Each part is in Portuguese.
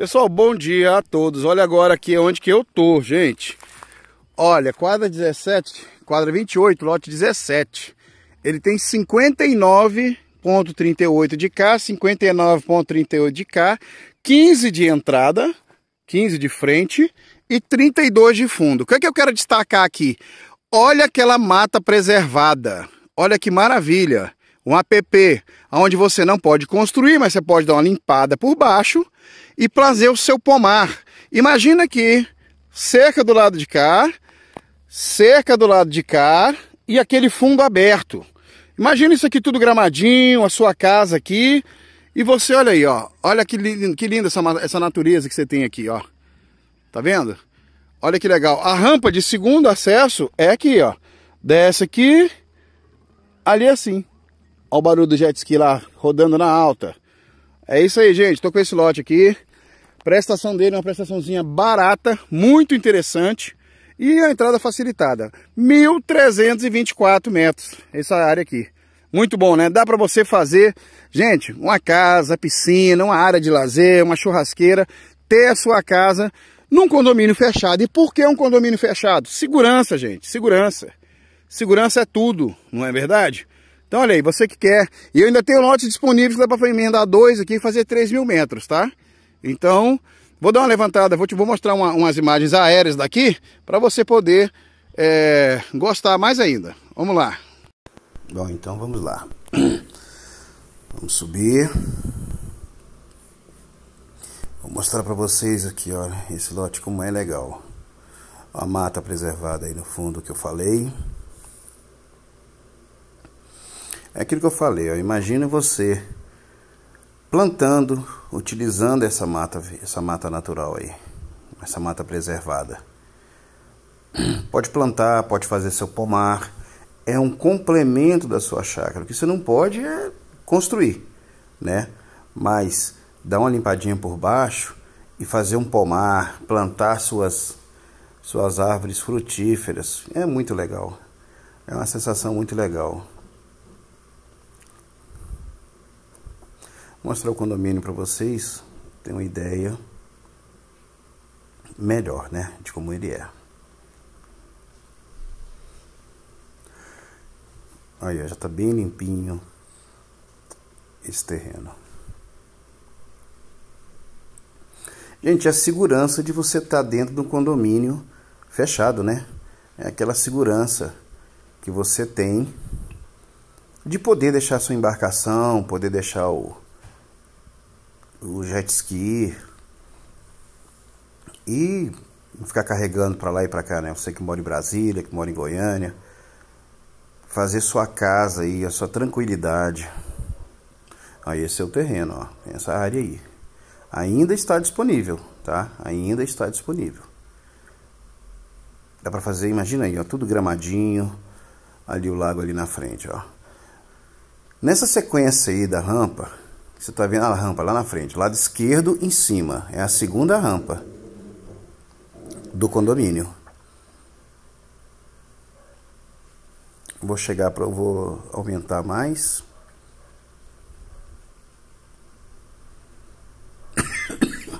Pessoal, bom dia a todos. Olha agora aqui onde que eu tô, gente. Olha, quadra 17, quadra 28, lote 17. Ele tem 59.38 de cá, 59.38 de cá, 15 de entrada, 15 de frente e 32 de fundo. O que é que eu quero destacar aqui? Olha aquela mata preservada. Olha que maravilha um app onde você não pode construir, mas você pode dar uma limpada por baixo e fazer o seu pomar. Imagina que cerca do lado de cá, cerca do lado de cá e aquele fundo aberto. Imagina isso aqui tudo gramadinho, a sua casa aqui. E você olha aí, ó. Olha que linda, que linda essa, essa natureza que você tem aqui, ó. Tá vendo? Olha que legal. A rampa de segundo acesso é aqui, ó. Desce aqui, ali é assim. Olha o barulho do jet ski lá, rodando na alta. É isso aí, gente. Tô com esse lote aqui. Prestação dele é uma prestaçãozinha barata, muito interessante. E a entrada facilitada. 1.324 metros, essa área aqui. Muito bom, né? Dá para você fazer, gente, uma casa, piscina, uma área de lazer, uma churrasqueira. Ter a sua casa num condomínio fechado. E por que um condomínio fechado? Segurança, gente, segurança. Segurança é tudo, não é verdade? Então olha aí, você que quer. E eu ainda tenho lote disponível que dá para emendar dois aqui e fazer 3 mil metros, tá? Então, vou dar uma levantada, vou te vou mostrar uma, umas imagens aéreas daqui para você poder é, gostar mais ainda. Vamos lá. Bom, então vamos lá. Vamos subir. Vou mostrar para vocês aqui, olha, esse lote como é legal. A mata preservada aí no fundo que eu falei. É aquilo que eu falei, Imagina você plantando, utilizando essa mata, essa mata natural aí, essa mata preservada. Pode plantar, pode fazer seu pomar, é um complemento da sua chácara. O que você não pode é construir, né? Mas dar uma limpadinha por baixo e fazer um pomar, plantar suas suas árvores frutíferas, é muito legal. É uma sensação muito legal. mostrar o condomínio para vocês, ter uma ideia melhor, né, de como ele é. Aí, ó, já está bem limpinho esse terreno. Gente, a segurança de você estar tá dentro de um condomínio fechado, né? É aquela segurança que você tem de poder deixar sua embarcação, poder deixar o, o jet ski e ficar carregando para lá e para cá, né? Você que mora em Brasília, que mora em Goiânia, fazer sua casa aí, a sua tranquilidade. Aí esse é o terreno, ó, essa área aí. Ainda está disponível, tá? Ainda está disponível. Dá para fazer, imagina aí, ó, tudo gramadinho, ali o lago ali na frente, ó. Nessa sequência aí da rampa, você está vendo a rampa lá na frente, lado esquerdo em cima. É a segunda rampa do condomínio. Vou chegar para. Vou aumentar mais.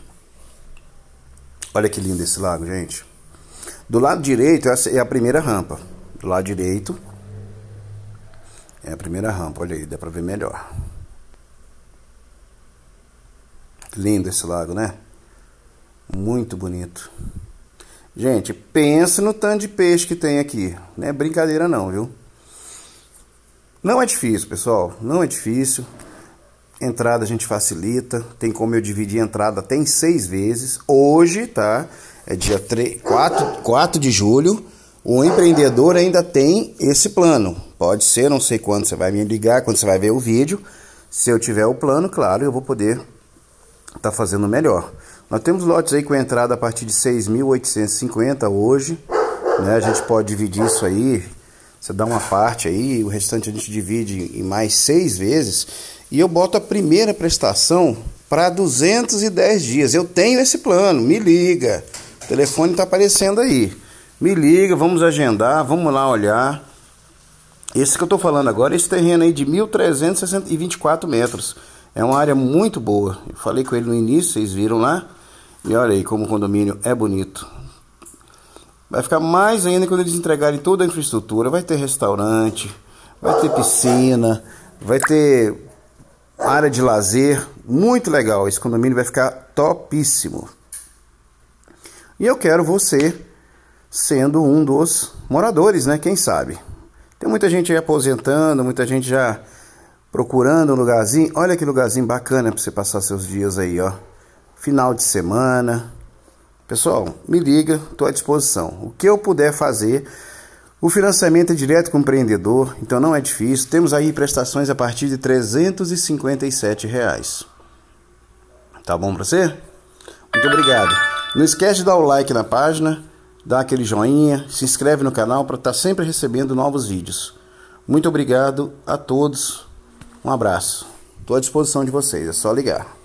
Olha que lindo esse lago, gente. Do lado direito essa é a primeira rampa. Do lado direito é a primeira rampa. Olha aí, dá para ver melhor. Lindo esse lago, né? Muito bonito. Gente, pense no tanto de peixe que tem aqui. Não é brincadeira não, viu? Não é difícil, pessoal. Não é difícil. Entrada a gente facilita. Tem como eu dividir a entrada até em seis vezes. Hoje, tá? É dia 3, 4, 4 de julho. O empreendedor ainda tem esse plano. Pode ser, não sei quando você vai me ligar, quando você vai ver o vídeo. Se eu tiver o plano, claro, eu vou poder está fazendo melhor. Nós temos lotes aí com entrada a partir de 6.850 hoje, né? A gente pode dividir isso aí, você dá uma parte aí, o restante a gente divide em mais seis vezes e eu boto a primeira prestação para 210 dias. Eu tenho esse plano, me liga. O telefone está aparecendo aí. Me liga, vamos agendar, vamos lá olhar. Esse que eu estou falando agora, esse terreno aí de 1.324 metros. É uma área muito boa. Eu falei com ele no início, vocês viram lá. E olha aí como o condomínio é bonito. Vai ficar mais ainda quando eles entregarem toda a infraestrutura. Vai ter restaurante, vai ter piscina, vai ter área de lazer. Muito legal. Esse condomínio vai ficar topíssimo. E eu quero você sendo um dos moradores, né? Quem sabe? Tem muita gente aí aposentando, muita gente já procurando um lugarzinho. Olha que lugarzinho bacana para você passar seus dias aí, ó. Final de semana. Pessoal, me liga, estou à disposição. O que eu puder fazer, o financiamento é direto com o empreendedor, então não é difícil. Temos aí prestações a partir de R$ 357. Reais. Tá bom para você? Muito obrigado. Não esquece de dar o like na página, dar aquele joinha, se inscreve no canal para estar tá sempre recebendo novos vídeos. Muito obrigado a todos. Um abraço. Estou à disposição de vocês, é só ligar.